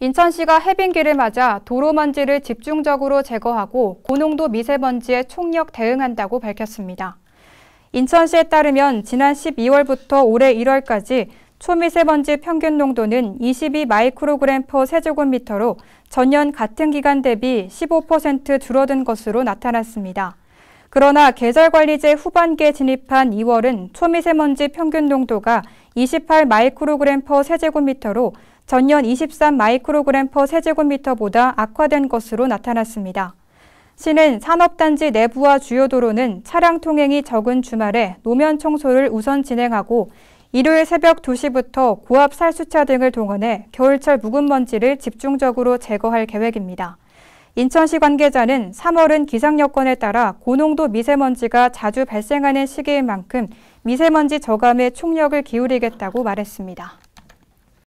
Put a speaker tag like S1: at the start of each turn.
S1: 인천시가 해빙기를 맞아 도로먼지를 집중적으로 제거하고 고농도 미세먼지에 총력 대응한다고 밝혔습니다. 인천시에 따르면 지난 12월부터 올해 1월까지 초미세먼지 평균 농도는 22 마이크로그램 퍼 세제곱미터로 전년 같은 기간 대비 15% 줄어든 것으로 나타났습니다. 그러나 계절관리제 후반기에 진입한 2월은 초미세먼지 평균 농도가 28 마이크로그램 퍼 세제곱미터로 전년 23 마이크로그램 퍼 세제곱미터보다 악화된 것으로 나타났습니다. 시는 산업단지 내부와 주요 도로는 차량 통행이 적은 주말에 노면 청소를 우선 진행하고 일요일 새벽 2시부터 고압 살수차 등을 동원해 겨울철 묵은 먼지를 집중적으로 제거할 계획입니다. 인천시 관계자는 3월은 기상 여건에 따라 고농도 미세먼지가 자주 발생하는 시기인 만큼 미세먼지 저감에 총력을 기울이겠다고 말했습니다.